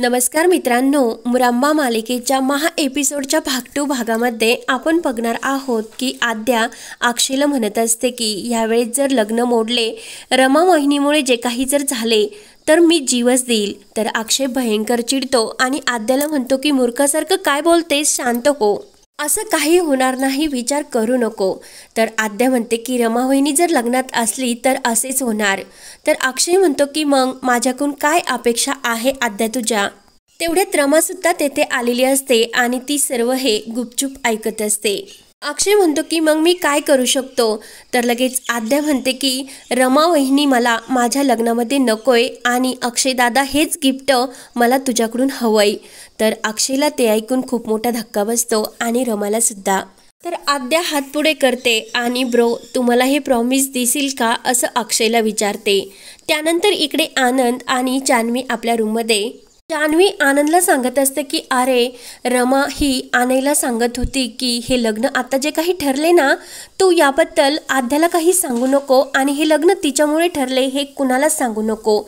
नमस्कार मित्रांनो मुरांबा मालिकेच्या महा एपिसोडच्या भाग टू भागामध्ये आपण बघणार आहोत की आद्या आक्षेला म्हणत असते की यावेळेस जर लग्न मोडले रमा मोहिनीमुळे जे काही जर झाले तर मी जीवच देईल तर अक्षय भयंकर चिडतो आणि आद्याला म्हणतो की मूर्खासारखं काय बोलतेस शांत हो असं काही होणार नाही विचार करू नको तर आद्या म्हणते की रमा वहिनी जर लग्नात असली तर असेच होणार तर अक्षय म्हणतो की मग माझ्याकडून काय अपेक्षा आहे आद्या तुझ्या तेवढ्यात रमासुद्धा तेथे आलेली असते आणि ती सर्व हे गुपचूप ऐकत असते अक्षय म्हणतो की मग मी काय करू शकतो तर लगेच आद्या म्हणते की रमा वहिनी मला माझ्या लग्नामध्ये नकोय आणि अक्षयदादा हेच गिफ्ट मला तुझ्याकडून हवंय तर अक्षयला ते ऐकून खूप मोठा धक्का बसतो आणि रमाला सुद्धा तर आद्या हात पुढे करते आणि ब्रो तुम्हाला हे प्रॉमिस दिसील का असं अक्षयला विचारते त्यानंतर इकडे आनंद आणि जान्हवी आपल्या रूममध्ये जान्हवी आनंदला सांगत असते की अरे रमा ही आनयला सांगत होती की हे लग्न आता जे काही ठरले ना तू याबद्दल आद्याला काही सांगू नको आणि हे लग्न तिच्यामुळे ठरले हे कुणाला सांगू नको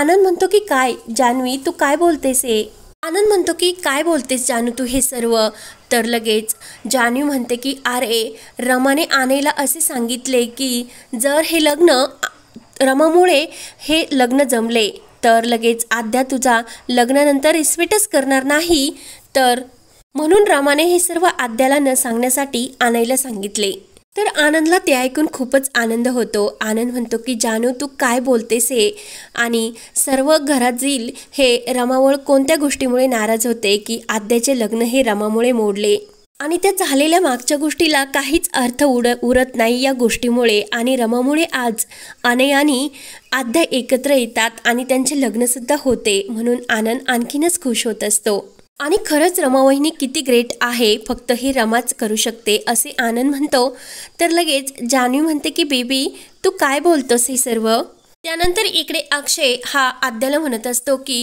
आनंद म्हणतो की काय जान्हवी तू काय बोलतेस हे आनंद म्हणतो की काय बोलतेस जानू तू हे सर्व तर लगेच जानवी म्हणते की अरे रमाने आनईला असे सांगितले की जर हे लग्न रमामुळे हे लग्न जमले तर लगेच आद्या तुझा लग्नानंतर स्वीटच करणार नाही तर म्हणून रामाने हे सर्व आद्याला न सांगण्यासाठी आणायला सांगितले तर आनंदला ते ऐकून खूपच आनंद होतो आनंद म्हणतो की जानू तू काय बोलतेस हे आणि सर्व घरातील हे रमावळ कोणत्या गोष्टीमुळे नाराज होते की आद्याचे लग्न हे रमामुळे मोडले आणि त्या झालेल्या मागच्या गोष्टीला काहीच अर्थ उड उरत नाही या गोष्टीमुळे आणि रमामुळे आज अनयानी आद्या एकत्र येतात आणि त्यांचे लग्नसुद्धा होते म्हणून आनंद आणखीनच खुश होत असतो आणि खरंच रमावहिनी किती ग्रेट आहे फक्त हे रमाच करू शकते असे आनंद म्हणतो तर लगेच जानवी म्हणते की बेबी तू काय बोलतोस हे सर्व त्यानंतर इकडे अक्षय हा आद्याला म्हणत असतो की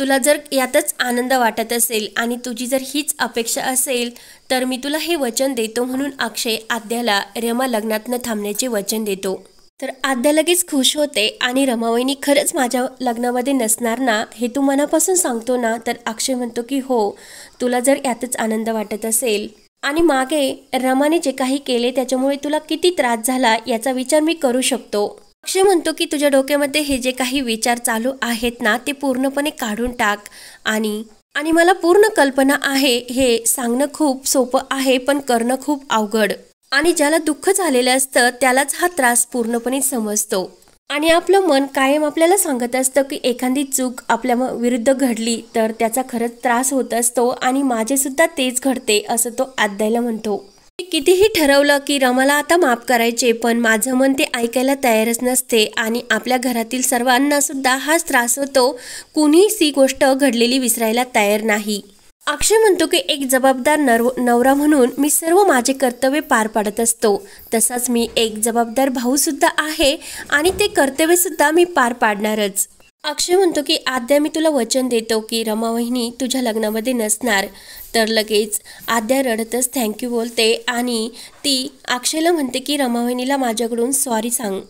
तुला जर यातच आनंद वाटत असेल आणि तुझी जर हीच अपेक्षा असेल तर मी तुला हे वचन देतो म्हणून अक्षय आद्याला रमा लग्नात न थांबण्याचे वचन देतो तर आद्या लगेच खुश होते आणि रमावाईनी खरंच माझ्या लग्नामध्ये नसणार ना हे तू मनापासून सांगतो ना तर अक्षय म्हणतो की हो तुला जर यातच आनंद वाटत असेल आणि मागे रमाने जे काही केले त्याच्यामुळे तुला किती त्रास झाला याचा विचार मी करू शकतो अक्षय म्हणतो की तुझ्या डोक्यामध्ये हे जे काही विचार चालू आहेत ना ते पूर्णपणे काढून टाक आणि आणि मला पूर्ण कल्पना आहे हे सांगणं खूप सोपं आहे पण करणं खूप अवघड आणि ज्याला दुःख झालेलं असतं त्यालाच हा त्रास पूर्णपणे समजतो आणि आपलं मन कायम आपल्याला सांगत असतं की एखादी चूक आपल्या विरुद्ध घडली तर त्याचा खरंच त्रास होत असतो आणि माझेसुद्धा तेच घडते असं तो आद्यायला म्हणतो मी कितीही ठरवलं की रमाला आता माफ करायचे पण माझं मन ते ऐकायला तयारच नसते आणि आपल्या घरातील सर्वांना सुद्धा हाच त्रास होतो कुणीही सी गोष्ट घडलेली विसरायला तयार नाही अक्षय म्हणतो की एक जबाबदार नर नवरा म्हणून मी सर्व माझे कर्तव्य पार पाडत असतो तसाच मी एक जबाबदार भाऊसुद्धा आहे आणि ते कर्तव्यसुद्धा मी पार पाडणारच अक्षय म्हणतो की आद्या मी तुला वचन देतो की रमावहिनी तुझ्या लग्नामध्ये नसणार तर लगेच आद्या रडतच थँक्यू बोलते आणि ती अक्षयला म्हणते की रमावहिनीला माझ्याकडून सॉरी सांग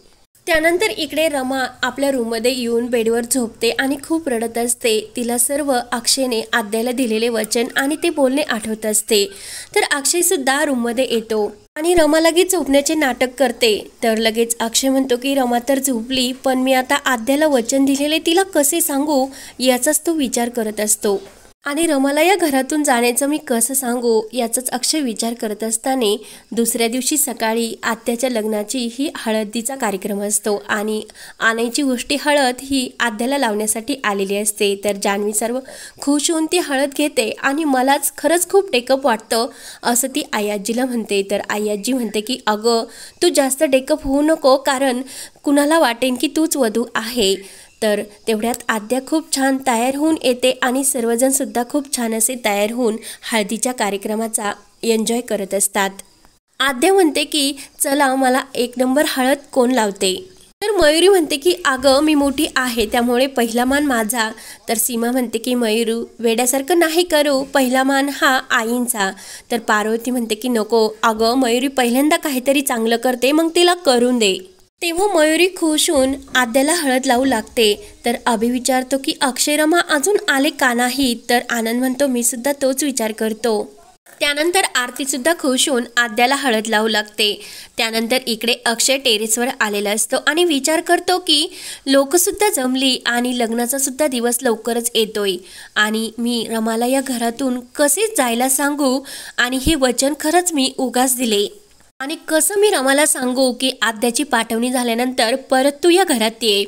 त्यानंतर इकडे रमा आपल्या रूममध्ये येऊन बेडवर झोपते आणि खूप रडत असते तिला सर्व अक्षयने आद्याला दिलेले वचन आणि ते बोलणे आठवत असते तर अक्षयसुद्धा रूममध्ये येतो आणि रमा लगेच झोपण्याचे नाटक करते तर लगेच अक्षय म्हणतो की रमा तर झोपली पण मी आता आद्याला वचन दिलेले तिला कसे सांगू याचाच तो विचार करत असतो आणि रमाला या घरातून जाण्याचं मी कसं सांगू याचाच अक्षय विचार करत असताना दुसऱ्या दिवशी सकाळी आत्याच्या लग्नाची ही हळदीचा कार्यक्रम असतो आणि आणायची गोष्टी हळद ही आद्याला लावण्यासाठी आलेली असते तर जान्हवी सर्व खुश होऊन ती हळद घेते आणि मलाच खरंच खूप टेकअप वाटतं असं ती आयाजीला म्हणते तर आयाजी म्हणते की अगं तू जास्त टेकअप होऊ नको कारण कुणाला वाटेन की तूच वधू आहे तर तेवढ्यात आद्या खूप छान तयार होऊन येते आणि सर्वजणसुद्धा खूप छान असे तयार होऊन हळदीच्या कार्यक्रमाचा एन्जॉय करत असतात आद्या म्हणते की चला मला एक नंबर हळद कोण लावते तर मयुरी म्हणते की अगं मी मोठी आहे त्यामुळे पहिला मान माझा तर सीमा म्हणते की मयुरू वेड्यासारखं नाही करू पहिला मान हा आईंचा तर पार्वती म्हणते की नको अगं मयुरी पहिल्यांदा काहीतरी चांगलं करते मग तिला करून दे तेव्हा मयुरी खुश होऊन आद्याला हळद लावू लागते तर अभि विचारतो की अक्षयरमा अजून आले का नाही तर आनंद म्हणतो मी सुद्धा तोच विचार करतो त्यानंतर आरतीसुद्धा खुश होऊन आद्याला हळद लावू लागते त्यानंतर इकडे अक्षय टेरेसवर आलेला असतो आणि विचार करतो की लोकसुद्धा जमली आणि लग्नाचा सुद्धा दिवस लवकरच येतोय आणि मी रमाला या घरातून कसे जायला सांगू आणि हे वचन खरंच मी उगास दिले आणि कसं मी रामाला सांगू की आद्याची पाठवणी झाल्यानंतर परत तू या घरात ये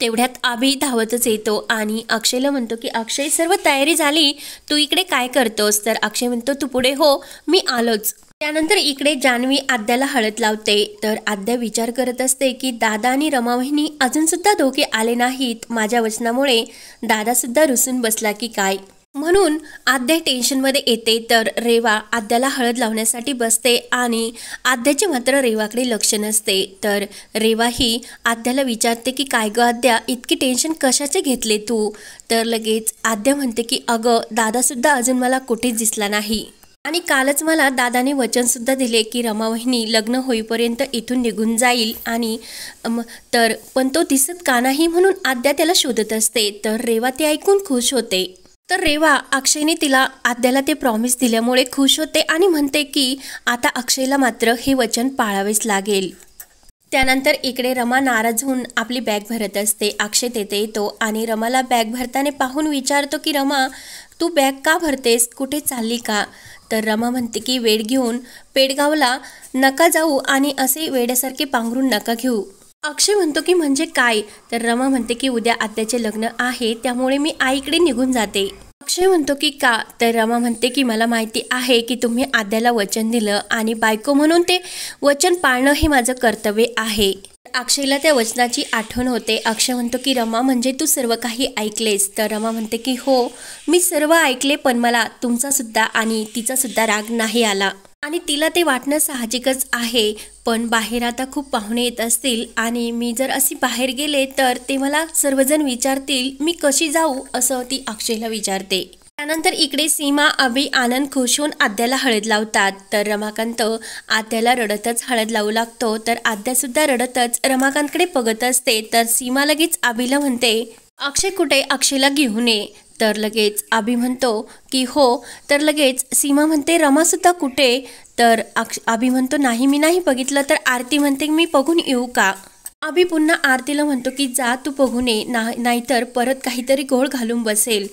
तेवढ्यात आभी धावतच येतो आणि अक्षयला म्हणतो की अक्षय सर्व तयारी झाली तू इकडे काय करतोस तर अक्षय म्हणतो तू पुढे हो मी आलोच त्यानंतर इकडे जान्हवी आद्याला हळद लावते तर आद्या विचार करत असते की दादा आणि रमावहिनी अजूनसुद्धा धोके आले नाहीत माझ्या वचनामुळे दादासुद्धा रुसून बसला की काय म्हणून आद्या टेन्शनमध्ये येते तर रेवा आद्याला हळद लावण्यासाठी बसते आणि आद्याचे मात्र रेवाकडे लक्ष नसते तर रेवा ही आद्याला विचारते की काय गं आद्या इतकी टेन्शन कशाचे घेतले तू तर लगेच आद्या म्हणते की अगं दादासुद्धा अजून मला कुठेच दिसला नाही आणि कालच मला दादाने वचनसुद्धा दिले की रमावहिनी लग्न होईपर्यंत इथून निघून जाईल आणि तर पण तो दिसत का नाही म्हणून आद्या त्याला शोधत असते तर रेवा ते ऐकून खुश होते तर रेवा अक्षयने तिला आद्याला ते प्रॉमिस दिल्यामुळे खुश होते आणि म्हणते की आता अक्षयला मात्र हे वचन पाळावेच लागेल त्यानंतर इकडे रमा नाराज होऊन आपली बॅग भरत असते अक्षय तेथे येतो आणि रमाला बॅग भरताना पाहून विचारतो की रमा तू बॅग का भरतेस कुठे चालली का तर रमा म्हणते की वेड घेऊन पेडगावला नका जाऊ आणि असे वेड्यासारखे पांघरून नका घेऊ अक्षय म्हणतो की म्हणजे काय तर रमा म्हणते की उद्या आत्याचे लग्न आहे त्यामुळे मी आईकडे निघून जाते अक्षय म्हणतो की का तर रमा म्हणते की मला माहिती आहे की तुम्ही आद्याला वचन दिलं आणि बायको म्हणून ते वचन पाळणं हे माझं कर्तव्य आहे अक्षयला त्या वचनाची आठवण होते अक्षय म्हणतो की रमा म्हणजे तू सर्व काही ऐकलेस तर रमा म्हणते की हो मी सर्व ऐकले पण मला तुमचासुद्धा आणि तिचासुद्धा राग नाही आला आणि तिला ते वाटणं साहजिकच आहे पण बाहेर आता खूप पाहुणे येत असतील आणि मी जर अशी बाहेर गेले तर ते मला सर्वजण विचारतील मी कशी जाऊ असं ती अक्षयला विचारते त्यानंतर इकडे सीमा अभि आनंद खुश होऊन आद्याला हळद लावतात तर रमाकांत आद्याला रडतच हळद लावू लागतो तर आद्यासुद्धा रडतच रमाकांतकडे बघत असते तर सीमा लगेच आभीला म्हणते अक्षय कुठे अक्षयला घेऊ नये तर लगेच आभी म्हणतो की हो तर लगेच सीमा म्हणते रमासुद्धा कुठे तर अक्ष आभी म्हणतो नाही मी नाही बघितलं तर आरती म्हणते मी बघून येऊ का आभी पुन्हा आरतीला म्हणतो की जा तू बघू नये नाहीतर परत काहीतरी गोळ घालून बसेल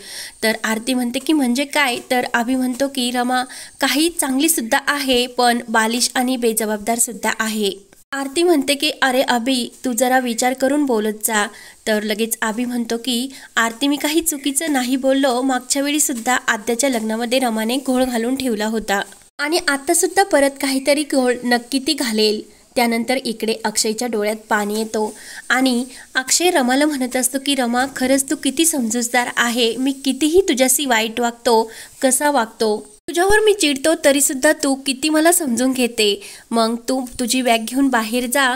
तर आरती म्हणते की म्हणजे काय तर आभी म्हणतो की रमा काही चांगलीसुद्धा आहे पण बालिश आणि बेजबाबदारसुद्धा आहे आरती म्हणते की अरे अभी तू जरा विचार करून बोलत जा तर लगेच आभी म्हणतो की आरती मी काही चुकीचं नाही बोललो मागच्या वेळीसुद्धा आद्याच्या लग्नामध्ये रमाने घोळ घालून ठेवला होता आणि आत्तासुद्धा परत काहीतरी घोळ नक्की ती घालेल त्यानंतर इकडे अक्षयच्या डोळ्यात पाणी येतो आणि अक्षय रमाला म्हणत असतो की रमा खरंच तू किती समजूतदार आहे मी कितीही तुझ्याशी वाईट वागतो कसा वागतो तुझ्यावर मी चिडतो तरी सुद्धा तू किती मला समजून घेते मग तू तुझी बॅग घेऊन बाहेर जा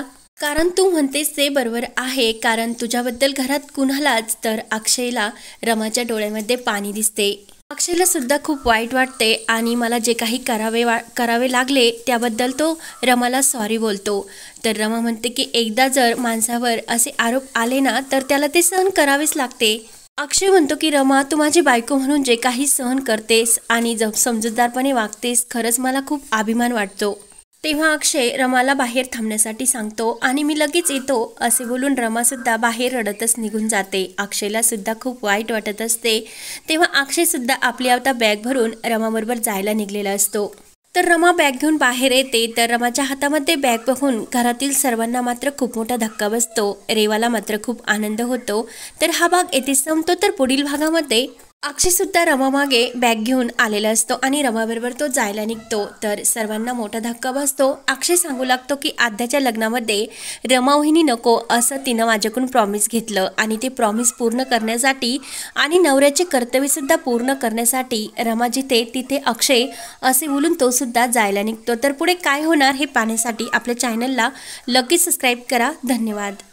कारण तू म्हणतेस ते बरोबर आहे कारण तुझ्याबद्दल घरात कुणालाच तर अक्षयला रमाच्या डोळ्यामध्ये पाणी दिसते अक्षयला सुद्धा खूप वाईट वाटते आणि मला जे काही करावे वा करावे लागले त्याबद्दल तो रमाला सॉरी बोलतो तर रमा म्हणते की एकदा जर माणसावर असे आरोप आले ना तर त्याला ते सहन करावेच लागते अक्षय म्हणतो की रमा तू माझी बायको म्हणून जे काही सहन करतेस आणि ज समजूतदारपणे वागतेस खरंच मला खूप अभिमान वाटतो तेव्हा अक्षय रमाला बाहेर थांबण्यासाठी सांगतो आणि मी लगेच येतो असे बोलून रमासुद्धा बाहेर रडतच निघून जाते अक्षयला सुद्धा खूप वाईट वाटत असते तेव्हा अक्षयसुद्धा आपली आवता बॅग भरून रमाबरोबर जायला निघलेला असतो तर रमा बॅग घेऊन बाहेर येते तर रमाच्या हातामध्ये बॅग बघून घरातील सर्वांना मात्र खूप मोठा धक्का बसतो रेवाला मात्र खूप आनंद होतो तर हा भाग येथे संपतो तर पुढील भागामध्ये अक्षयसुद्धा रमामागे बॅग घेऊन आलेला असतो आणि रमाबरोबर तो जायला निघतो तर सर्वांना मोठा धक्का बसतो अक्षय सांगू लागतो की आध्याच्या लग्नामध्ये रमाहिनी नको असं तिनं माझ्याकडून प्रॉमिस घेतलं आणि ते प्रॉमिस पूर्ण करण्यासाठी आणि नवऱ्याचे कर्तव्यसुद्धा पूर्ण करण्यासाठी रमा जिथे तिथे अक्षय असे बोलून तो सुद्धा जायला निघतो तर पुढे काय होणार हे पाहण्यासाठी आपल्या चॅनलला लगेच सबस्क्राईब करा धन्यवाद